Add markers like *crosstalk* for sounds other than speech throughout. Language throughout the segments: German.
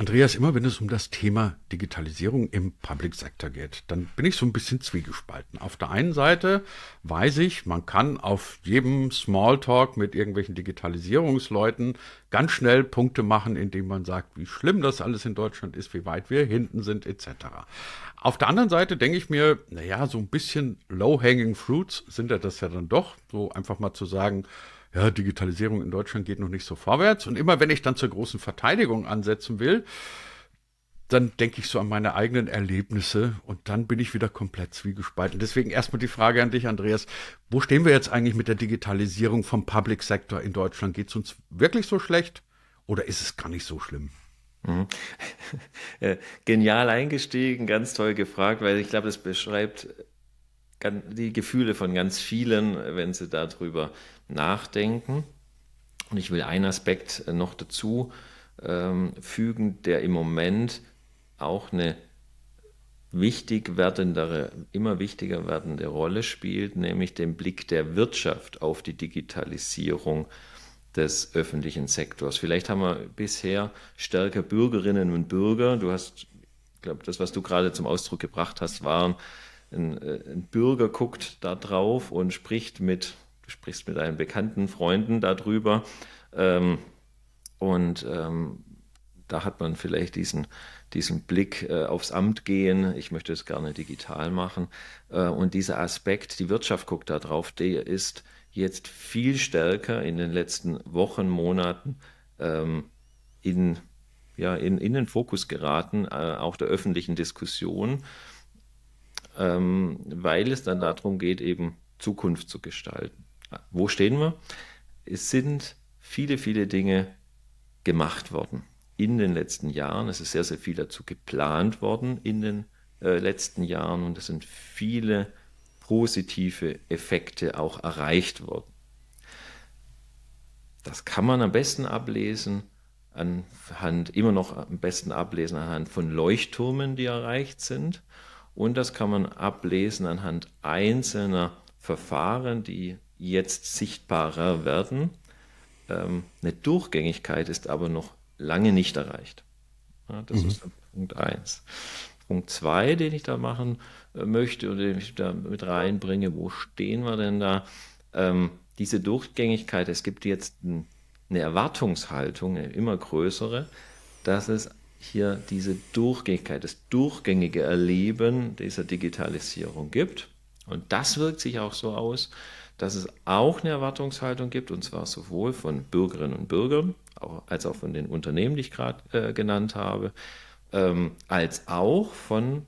Andreas, immer wenn es um das Thema Digitalisierung im Public Sector geht, dann bin ich so ein bisschen zwiegespalten. Auf der einen Seite weiß ich, man kann auf jedem Smalltalk mit irgendwelchen Digitalisierungsleuten ganz schnell Punkte machen, indem man sagt, wie schlimm das alles in Deutschland ist, wie weit wir hinten sind, etc. Auf der anderen Seite denke ich mir, naja, so ein bisschen low-hanging fruits sind ja das ja dann doch, so einfach mal zu sagen, ja, Digitalisierung in Deutschland geht noch nicht so vorwärts. Und immer wenn ich dann zur großen Verteidigung ansetzen will, dann denke ich so an meine eigenen Erlebnisse und dann bin ich wieder komplett zwiegespalten. Deswegen erstmal die Frage an dich, Andreas. Wo stehen wir jetzt eigentlich mit der Digitalisierung vom Public Sector in Deutschland? Geht es uns wirklich so schlecht oder ist es gar nicht so schlimm? Mhm. *laughs* Äh, genial eingestiegen, ganz toll gefragt, weil ich glaube, das beschreibt die Gefühle von ganz vielen, wenn sie darüber nachdenken. Und ich will einen Aspekt äh, noch dazu ähm, fügen, der im Moment auch eine wichtig werdendere, immer wichtiger werdende Rolle spielt, nämlich den Blick der Wirtschaft auf die Digitalisierung des öffentlichen Sektors. Vielleicht haben wir bisher stärker Bürgerinnen und Bürger. Du hast, ich glaube, das, was du gerade zum Ausdruck gebracht hast, waren, ein, äh, ein Bürger guckt da drauf und spricht mit, du sprichst mit deinen bekannten Freunden darüber. Ähm, und ähm, da hat man vielleicht diesen, diesen Blick äh, aufs Amt gehen. Ich möchte es gerne digital machen. Äh, und dieser Aspekt, die Wirtschaft guckt da drauf, der ist jetzt viel stärker in den letzten Wochen, Monaten ähm, in, ja, in, in den Fokus geraten, äh, auch der öffentlichen Diskussion, ähm, weil es dann darum geht, eben Zukunft zu gestalten. Wo stehen wir? Es sind viele, viele Dinge gemacht worden in den letzten Jahren. Es ist sehr, sehr viel dazu geplant worden in den äh, letzten Jahren und es sind viele positive Effekte auch erreicht wurden. Das kann man am besten ablesen anhand, immer noch am besten ablesen anhand von Leuchttürmen, die erreicht sind. Und das kann man ablesen anhand einzelner Verfahren, die jetzt sichtbarer werden. Ähm, eine Durchgängigkeit ist aber noch lange nicht erreicht. das mhm. ist Punkt 1. Punkt 2, den ich da machen äh, möchte oder den ich da mit reinbringe, wo stehen wir denn da? Ähm, diese Durchgängigkeit, es gibt jetzt eine Erwartungshaltung, eine immer größere, dass es hier diese Durchgängigkeit, das durchgängige Erleben dieser Digitalisierung gibt. Und das wirkt sich auch so aus, dass es auch eine Erwartungshaltung gibt, und zwar sowohl von Bürgerinnen und Bürgern als auch von den Unternehmen, die ich gerade äh, genannt habe, ähm, als auch von,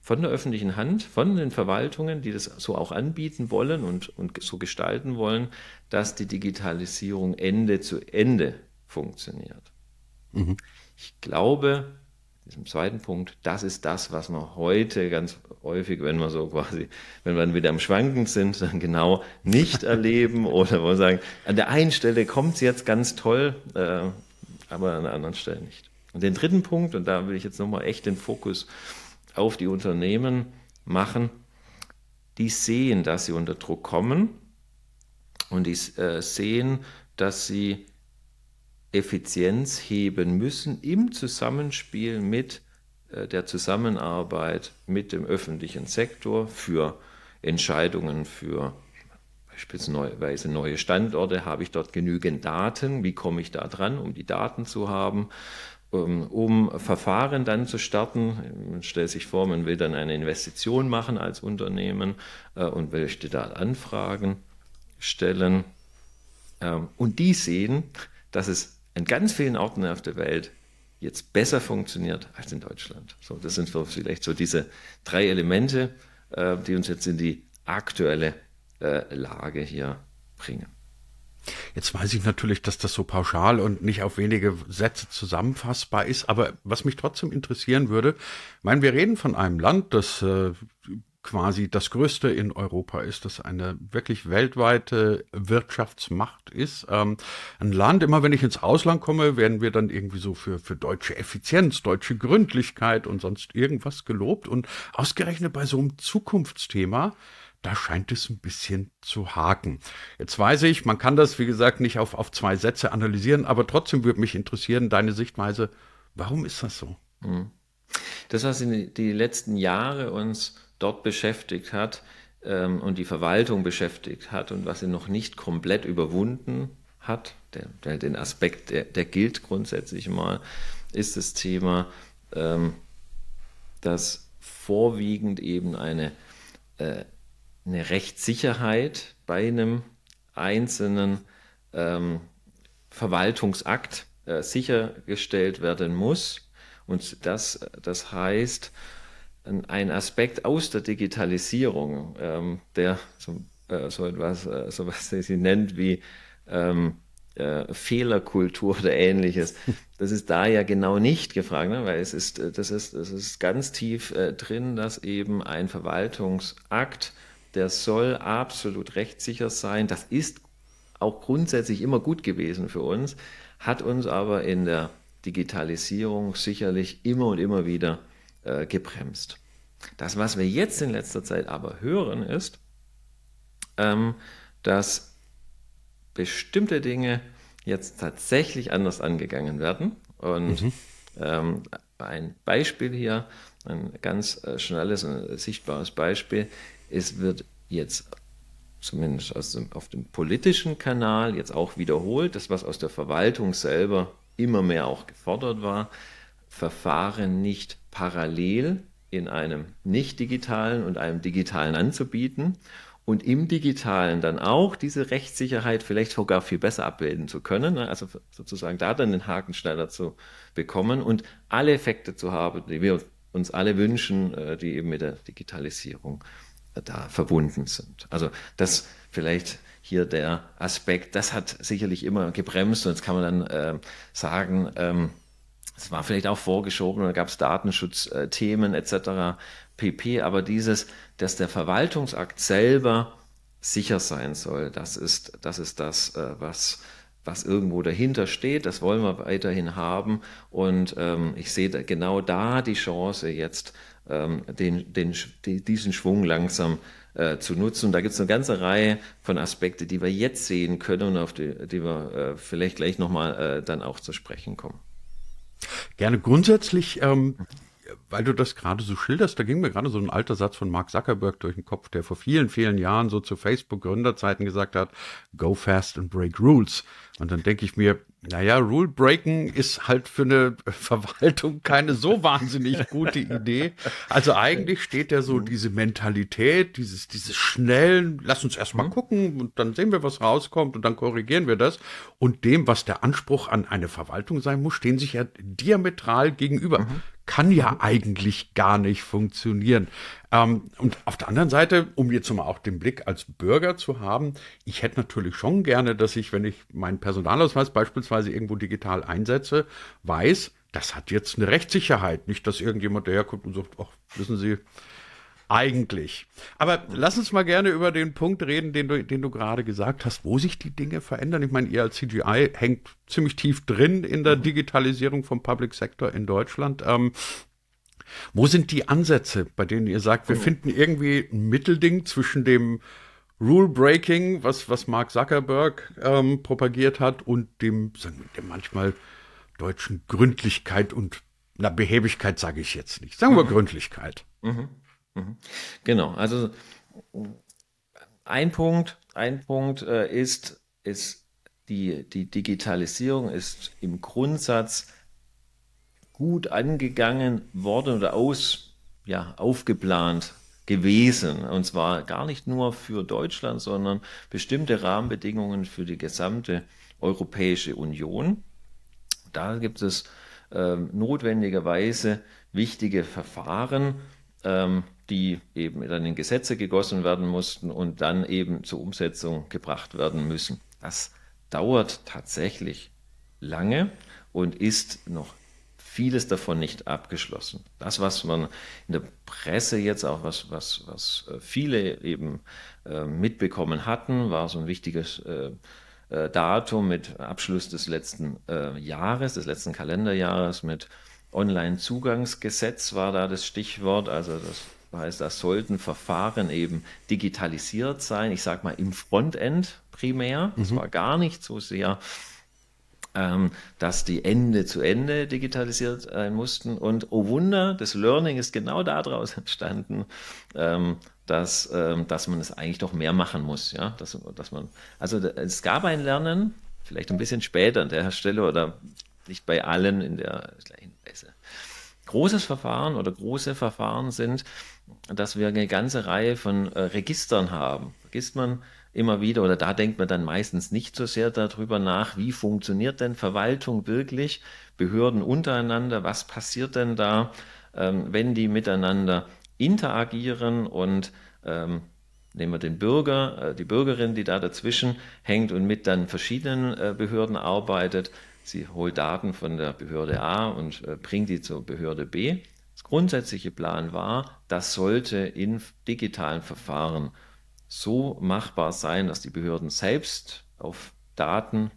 von der öffentlichen Hand, von den Verwaltungen, die das so auch anbieten wollen und, und so gestalten wollen, dass die Digitalisierung Ende zu Ende funktioniert. Mhm. Ich glaube, diesem zweiten Punkt, das ist das, was man heute ganz häufig, wenn man so quasi, wenn wir wieder am Schwanken sind, *laughs* dann genau nicht erleben *laughs* oder wo wir sagen, an der einen Stelle kommt es jetzt ganz toll, äh, aber an der anderen Stelle nicht. Und den dritten Punkt, und da will ich jetzt nochmal echt den Fokus auf die Unternehmen machen, die sehen, dass sie unter Druck kommen und die äh, sehen, dass sie Effizienz heben müssen im Zusammenspiel mit äh, der Zusammenarbeit mit dem öffentlichen Sektor für Entscheidungen, für beispielsweise neue Standorte, habe ich dort genügend Daten, wie komme ich da dran, um die Daten zu haben, ähm, um Verfahren dann zu starten. Man stellt sich vor, man will dann eine Investition machen als Unternehmen äh, und möchte da Anfragen stellen. Ähm, und die sehen, dass es an ganz vielen Orten auf der Welt jetzt besser funktioniert als in Deutschland. So, das sind vielleicht so diese drei Elemente, äh, die uns jetzt in die aktuelle äh, Lage hier bringen. Jetzt weiß ich natürlich, dass das so pauschal und nicht auf wenige Sätze zusammenfassbar ist, aber was mich trotzdem interessieren würde, ich meine, wir reden von einem Land, das äh, quasi das größte in Europa ist, das eine wirklich weltweite Wirtschaftsmacht ist. Ähm, ein Land, immer wenn ich ins Ausland komme, werden wir dann irgendwie so für, für deutsche Effizienz, deutsche Gründlichkeit und sonst irgendwas gelobt. Und ausgerechnet bei so einem Zukunftsthema, da scheint es ein bisschen zu haken. Jetzt weiß ich, man kann das, wie gesagt, nicht auf, auf zwei Sätze analysieren, aber trotzdem würde mich interessieren, deine Sichtweise, warum ist das so? Hm. Das, was in die letzten Jahre uns dort beschäftigt hat ähm, und die Verwaltung beschäftigt hat und was sie noch nicht komplett überwunden hat, der, der, den Aspekt, der, der, gilt grundsätzlich mal, ist das Thema, ähm, dass vorwiegend eben eine äh, eine Rechtssicherheit bei einem einzelnen ähm, Verwaltungsakt äh, sichergestellt werden muss. Und das, das heißt, ein Aspekt aus der Digitalisierung, ähm, der so, äh, so, etwas, äh, so was sie nennt wie ähm, äh, Fehlerkultur oder ähnliches. Das ist da ja genau nicht gefragt, ne? weil es ist, äh, das ist, das ist ganz tief äh, drin, dass eben ein Verwaltungsakt der soll absolut rechtssicher sein. Das ist auch grundsätzlich immer gut gewesen für uns, hat uns aber in der Digitalisierung sicherlich immer und immer wieder äh, gebremst. Das, was wir jetzt in letzter Zeit aber hören, ist, ähm, dass bestimmte Dinge jetzt tatsächlich anders angegangen werden. Und mhm. ähm, ein Beispiel hier, ein ganz äh, schnelles und sichtbares Beispiel, es wird jetzt zumindest aus dem, auf dem politischen Kanal jetzt auch wiederholt, das was aus der Verwaltung selber immer mehr auch gefordert war, Verfahren nicht parallel in einem nicht digitalen und einem digitalen anzubieten und im digitalen dann auch diese Rechtssicherheit vielleicht sogar viel besser abbilden zu können, ne? also sozusagen da dann den Haken schneller zu bekommen und alle Effekte zu haben, die wir uns alle wünschen, äh, die eben mit der Digitalisierung äh, da verbunden sind. Also das vielleicht hier der Aspekt, das hat sicherlich immer gebremst und jetzt kann man dann äh, sagen, ähm, es war vielleicht auch vorgeschoben oder gab es Datenschutzthemen etc. pp. Aber dieses, dass der Verwaltungsakt selber sicher sein soll, das ist das, ist das äh, was was irgendwo dahinter steht, das wollen wir weiterhin haben. Und ähm, ich sehe da genau da die Chance, jetzt ähm, den, den, diesen Schwung langsam äh, zu nutzen. da gibt es eine ganze Reihe von Aspekten, die wir jetzt sehen können und auf die, die wir äh, vielleicht gleich nochmal äh, dann auch zu sprechen kommen. Gerne grundsätzlich ähm, weil du das gerade so schilderst, da ging mir gerade so ein alter Satz von Mark Zuckerberg durch den Kopf, der vor vielen, vielen Jahren so zu Facebook-Gründerzeiten gesagt hat, go fast and break rules. Und dann denke ich mir, naja, Rule Breaking ist halt für eine *laughs* Verwaltung keine so wahnsinnig gute Idee. Also eigentlich steht ja so mhm. diese Mentalität, dieses, dieses schnellen, lass uns erstmal mhm. gucken und dann sehen wir, was rauskommt und dann korrigieren wir das. Und dem, was der Anspruch an eine Verwaltung sein muss, stehen sich ja diametral gegenüber. Mhm kann ja eigentlich gar nicht funktionieren. Ähm, und auf der anderen Seite, um jetzt mal auch den Blick als Bürger zu haben, ich hätte natürlich schon gerne, dass ich, wenn ich meinen Personalausweis beispielsweise irgendwo digital einsetze, weiß, das hat jetzt eine Rechtssicherheit. Nicht, dass irgendjemand daherkommt und sagt, ach, wissen Sie, eigentlich. Aber lass uns mal gerne über den Punkt reden, den du, den du gerade gesagt hast, wo sich die Dinge verändern. Ich meine, ihr e als CGI hängt ziemlich tief drin in der Digitalisierung vom Public Sector in Deutschland. Ähm, wo sind die Ansätze, bei denen ihr sagt, wir oh. finden irgendwie ein Mittelding zwischen dem Rule Breaking, was, was Mark Zuckerberg ähm, propagiert hat, und dem, sagen wir, dem manchmal deutschen Gründlichkeit und na, Behäbigkeit sage ich jetzt nicht. Sagen wir mhm. Gründlichkeit. Mhm. Mhm. Genau, also ein Punkt, ein Punkt äh, ist, ist die, die Digitalisierung ist im Grundsatz gut angegangen worden oder aus, ja, aufgeplant gewesen. Und zwar gar nicht nur für Deutschland, sondern bestimmte Rahmenbedingungen für die gesamte Europäische Union. Da gibt es ähm, notwendigerweise wichtige Verfahren. Ähm, die eben dann in Gesetze gegossen werden mussten und dann eben zur Umsetzung gebracht werden müssen. Das dauert tatsächlich lange und ist noch vieles davon nicht abgeschlossen. Das, was man in der Presse jetzt auch, was, was, was äh, viele eben äh, mitbekommen hatten, war so ein wichtiges äh, äh, Datum mit Abschluss des letzten äh, Jahres, des letzten Kalenderjahres mit Online-Zugangsgesetz war da das Stichwort, also das heißt, da sollten Verfahren eben digitalisiert sein, ich sage mal im Frontend primär, mhm. das war gar nicht so sehr ähm, dass die Ende zu Ende digitalisiert sein mussten. Und oh Wunder, das Learning ist genau daraus entstanden, ähm, dass, ähm, dass man es eigentlich doch mehr machen muss. Ja? Dass, dass man, also es gab ein Lernen, vielleicht ein bisschen später an der Stelle oder nicht bei allen in der gleichen Weise. Großes Verfahren oder große Verfahren sind, dass wir eine ganze Reihe von äh, Registern haben. Vergisst man immer wieder oder da denkt man dann meistens nicht so sehr darüber nach, wie funktioniert denn Verwaltung wirklich, Behörden untereinander, was passiert denn da, ähm, wenn die miteinander interagieren und ähm, nehmen wir den Bürger, äh, die Bürgerin, die da dazwischen hängt und mit dann verschiedenen äh, Behörden arbeitet. Sie holt Daten von der Behörde A und bringt die zur Behörde B das grundsätzliche Plan war, das sollte in digitalen Verfahren so machbar sein, dass die Behörden selbst auf Daten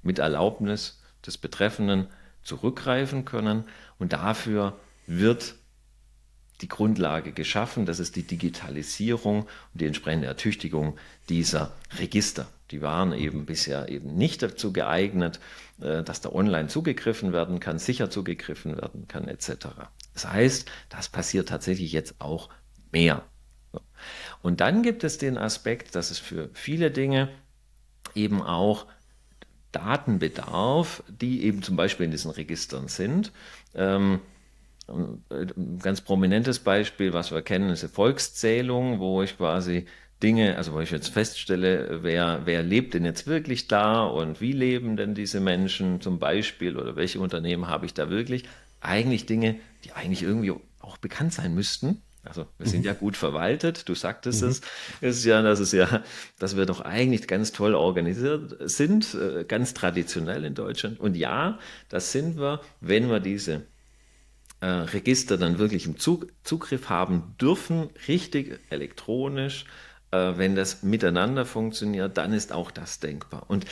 mit Erlaubnis des Betreffenden zurückgreifen können. Und dafür wird die Grundlage geschaffen. Das ist die Digitalisierung und die entsprechende Ertüchtigung dieser Register. Die waren eben bisher eben nicht dazu geeignet, äh, dass da online zugegriffen werden kann, sicher zugegriffen werden kann, etc. Das heißt, das passiert tatsächlich jetzt auch mehr. Und dann gibt es den Aspekt, dass es für viele Dinge eben auch Datenbedarf, die eben zum Beispiel in diesen Registern sind. Ähm, äh, ein ganz prominentes Beispiel, was wir kennen, ist die Volkszählung, wo ich quasi Dinge, also wo ich jetzt feststelle, wer, wer lebt denn jetzt wirklich da und wie leben denn diese Menschen zum Beispiel oder welche Unternehmen habe ich da wirklich? Eigentlich Dinge, die eigentlich irgendwie auch bekannt sein müssten. Also wir sind mhm. ja gut verwaltet, du sagtest mhm. es, ist ja, dass es ja, dass wir doch eigentlich ganz toll organisiert sind, äh, ganz traditionell in Deutschland. Und ja, das sind wir, wenn wir diese äh, Register dann wirklich im Zug, Zugriff haben dürfen, richtig elektronisch, äh, wenn das miteinander funktioniert, dann ist auch das denkbar. Und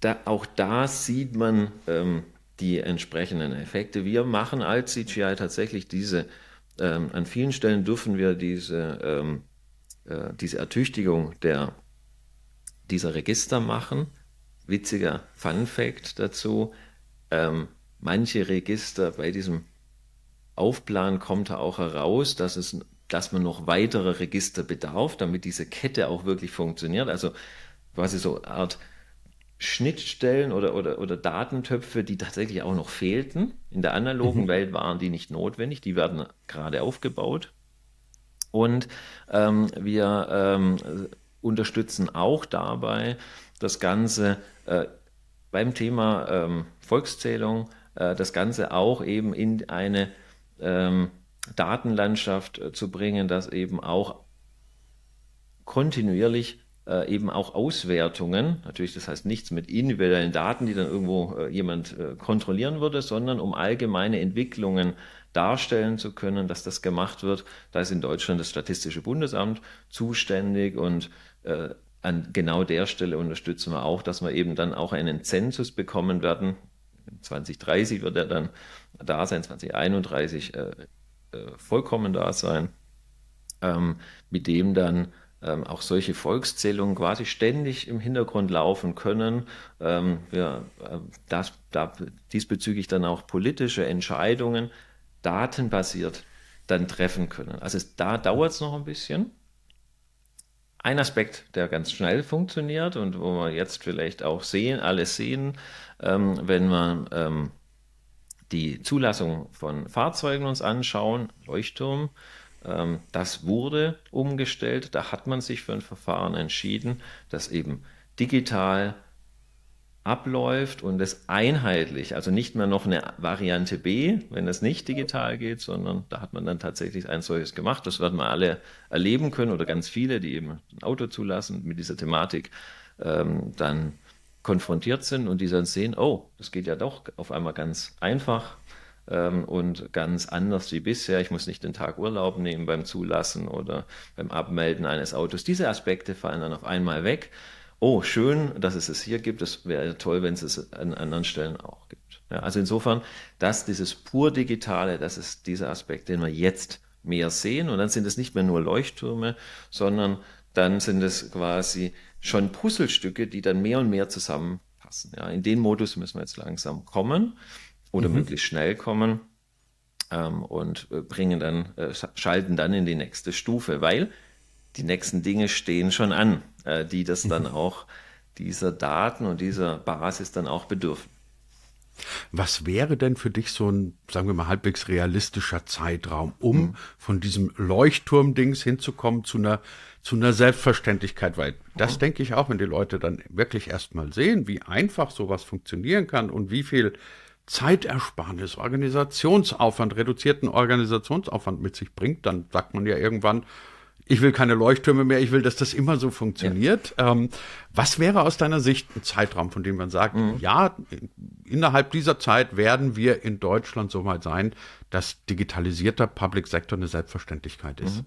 da, auch da sieht man ähm, die entsprechenden Effekte. Wir machen als CGI tatsächlich diese, ähm, an vielen Stellen dürfen wir diese, ähm, äh, diese Ertüchtigung der, dieser Register machen. Witziger Fun fact dazu. Ähm, manche Register bei diesem Aufplan kommt da auch heraus, dass es dass man noch weitere Register bedarf, damit diese Kette auch wirklich funktioniert. Also quasi so eine Art Schnittstellen oder, oder, oder Datentöpfe, die tatsächlich auch noch fehlten. In der analogen mhm. Welt waren die nicht notwendig, die werden gerade aufgebaut. Und ähm, wir ähm, unterstützen auch dabei das Ganze äh, beim Thema ähm, Volkszählung, äh, das Ganze auch eben in eine ähm, Datenlandschaft äh, zu bringen, dass eben auch kontinuierlich äh, eben auch Auswertungen, natürlich das heißt nichts mit individuellen Daten, die dann irgendwo äh, jemand äh, kontrollieren würde, sondern um allgemeine Entwicklungen darstellen zu können, dass das gemacht wird. Da ist in Deutschland das Statistische Bundesamt zuständig und äh, an genau der Stelle unterstützen wir auch, dass wir eben dann auch einen Zensus bekommen werden. 2030 wird er dann da sein, 2031 äh, vollkommen Dasein, ähm, mit dem dann ähm, auch solche Volkszählungen quasi ständig im Hintergrund laufen können. Ähm, ja, äh, das, da, diesbezüglich dann auch politische Entscheidungen datenbasiert dann treffen können. Also es, da dauert es noch ein bisschen. Ein Aspekt, der ganz schnell funktioniert und wo wir jetzt vielleicht auch sehen, alles sehen, ähm, wenn man ähm, die Zulassung von Fahrzeugen uns anschauen, Leuchtturm, ähm, das wurde umgestellt. Da hat man sich für ein Verfahren entschieden, das eben digital abläuft und es einheitlich, also nicht mehr noch eine Variante B, wenn es nicht digital geht, sondern da hat man dann tatsächlich ein solches gemacht. Das werden wir alle erleben können oder ganz viele, die eben ein Auto zulassen mit dieser Thematik, ähm, dann konfrontiert sind und die dann sehen, oh, das geht ja doch auf einmal ganz einfach ähm, und ganz anders wie bisher. Ich muss nicht den Tag Urlaub nehmen beim Zulassen oder beim Abmelden eines Autos. Diese Aspekte fallen dann auf einmal weg. Oh, schön, dass es es hier gibt. Es wäre toll, wenn es es an anderen Stellen auch gibt. Ja, also insofern, dass dieses pur Digitale, das ist dieser Aspekt, den wir jetzt mehr sehen. Und dann sind es nicht mehr nur Leuchttürme, sondern dann sind es quasi schon Puzzlestücke, die dann mehr und mehr zusammenpassen. Ja, in den Modus müssen wir jetzt langsam kommen oder mhm. möglichst schnell kommen ähm, und äh, bringen dann, äh, schalten dann in die nächste Stufe, weil die nächsten Dinge stehen schon an, äh, die das dann mhm. auch dieser Daten und dieser Basis dann auch bedürfen. Was wäre denn für dich so ein, sagen wir mal, halbwegs realistischer Zeitraum, um mhm. von diesem Leuchtturm-Dings hinzukommen zu einer, zu einer Selbstverständlichkeit? Weil das mhm. denke ich auch, wenn die Leute dann wirklich erstmal sehen, wie einfach sowas funktionieren kann und wie viel Zeitersparnis, Organisationsaufwand, reduzierten Organisationsaufwand mit sich bringt, dann sagt man ja irgendwann, ich will keine Leuchttürme mehr, ich will, dass das immer so funktioniert. Ja. Ähm, was wäre aus deiner Sicht ein Zeitraum, von dem man sagt, mhm. ja, innerhalb dieser Zeit werden wir in Deutschland so weit sein, dass digitalisierter Public Sector eine Selbstverständlichkeit ist? Mhm.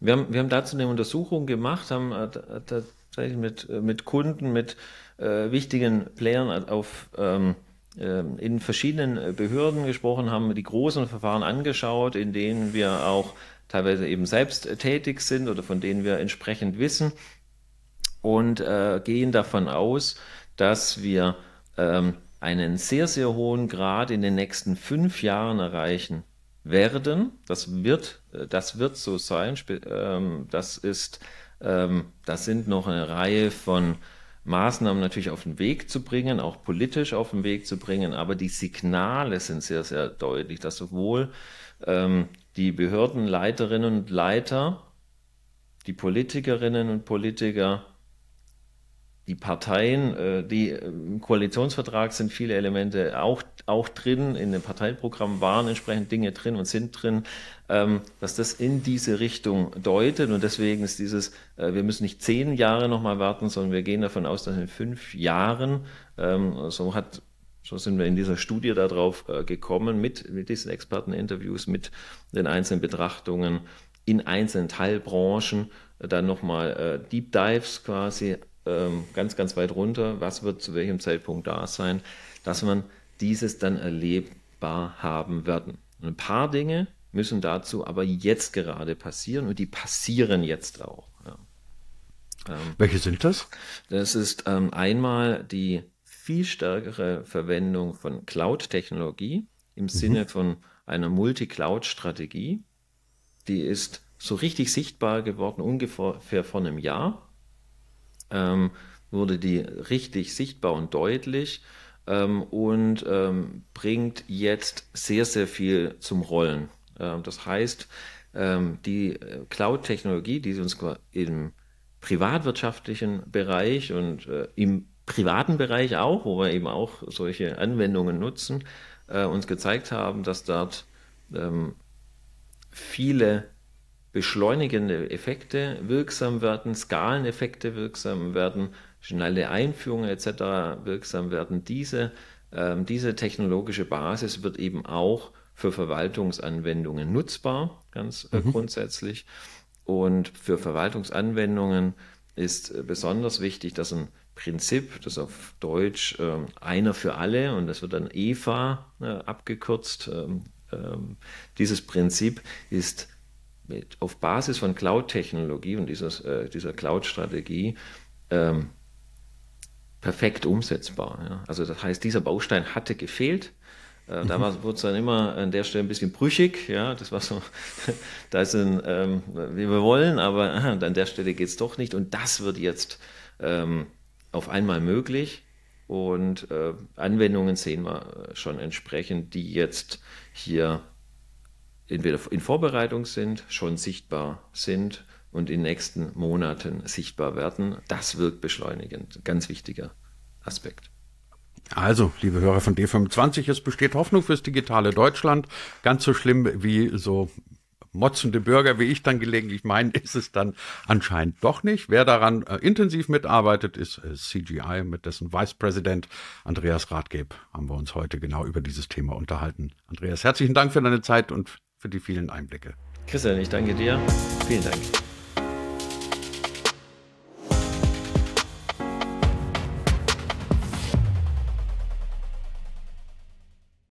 Wir, haben, wir haben dazu eine Untersuchung gemacht, haben äh, äh, tatsächlich mit, äh, mit Kunden, mit äh, wichtigen Playern auf ähm, ähm, in verschiedenen äh, Behörden gesprochen, haben die großen Verfahren angeschaut, in denen wir auch teilweise eben selbst äh, tätig sind oder von denen wir entsprechend wissen und äh, gehen davon aus, dass wir ähm, einen sehr, sehr hohen Grad in den nächsten fünf Jahren erreichen werden. Das wird, äh, das wird so sein. Ähm, das ist, ähm, das sind noch eine Reihe von Maßnahmen natürlich auf den Weg zu bringen, auch politisch auf den Weg zu bringen, aber die Signale sind sehr, sehr deutlich, dass sowohl ähm, die Behördenleiterinnen und Leiter, die Politikerinnen und Politiker, die Parteien, äh, die äh, im Koalitionsvertrag sind viele Elemente auch, auch drin, in dem Parteiprogramm waren entsprechend Dinge drin und sind drin, ähm, dass das in diese Richtung deutet. Und deswegen ist dieses, äh, wir müssen nicht zehn Jahre nochmal warten, sondern wir gehen davon aus, dass in fünf Jahren, ähm, so hat so sind wir in dieser Studie darauf gekommen, mit, mit diesen Experteninterviews, mit den einzelnen Betrachtungen in einzelnen Teilbranchen, dann nochmal Deep Dives quasi ähm, ganz, ganz weit runter, was wird zu welchem Zeitpunkt da sein, dass man dieses dann erlebbar haben werden. Und ein paar Dinge müssen dazu aber jetzt gerade passieren und die passieren jetzt auch. Ja. Ähm, Welche sind das? Das ist ähm, einmal die viel stärkere Verwendung von Cloud-Technologie im mhm. Sinne von einer Multi-Cloud-Strategie. Die ist so richtig sichtbar geworden ungefähr vor einem Jahr ähm, wurde die richtig sichtbar und deutlich ähm, und ähm, bringt jetzt sehr, sehr viel zum Rollen. Ähm, das heißt, ähm, die äh, Cloud-Technologie, die uns im privatwirtschaftlichen Bereich und äh, im privaten Bereich auch, wo wir eben auch solche Anwendungen nutzen, äh, uns gezeigt haben, dass dort ähm, viele beschleunigende Effekte wirksam werden, Skaleneffekte wirksam werden, schnelle Einführungen etc. wirksam werden. Diese, ähm, diese technologische Basis wird eben auch für Verwaltungsanwendungen nutzbar, ganz äh, mhm. grundsätzlich. Und für Verwaltungsanwendungen ist äh, besonders wichtig, dass ein Prinzip, das auf Deutsch äh, einer für alle und das wird dann EFA äh, abgekürzt, ähm, ähm, dieses Prinzip ist mit, auf Basis von Cloud-Technologie und dieses, äh, dieser Cloud-Strategie ähm, perfekt umsetzbar. Ja? Also das heißt, dieser Baustein hatte gefehlt. Äh, da mhm. wurde es dann immer an der Stelle ein bisschen brüchig, ja, das war so, *laughs* da ist ein, ähm, wie wir wollen, aber aha, an der Stelle geht es doch nicht und das wird jetzt ähm, auf einmal möglich und äh, Anwendungen sehen wir äh, schon entsprechend, die jetzt hier entweder in Vorbereitung sind, schon sichtbar sind und in den nächsten Monaten sichtbar werden. Das wirkt beschleunigend. Ganz wichtiger Aspekt. Also, liebe Hörer von D25, es besteht Hoffnung fürs digitale Deutschland. Ganz so schlimm wie so motzende Bürger, wie ich dann gelegentlich meinen, *laughs* ist es dann anscheinend doch nicht. Wer daran äh, intensiv mitarbeitet, ist äh, CGI, mit dessen Vice President Andreas Rathgeb haben wir uns heute genau über dieses Thema unterhalten. Andreas, herzlichen Dank für deine Zeit und für die vielen Einblicke. Christian, ich danke dir. Vielen Dank.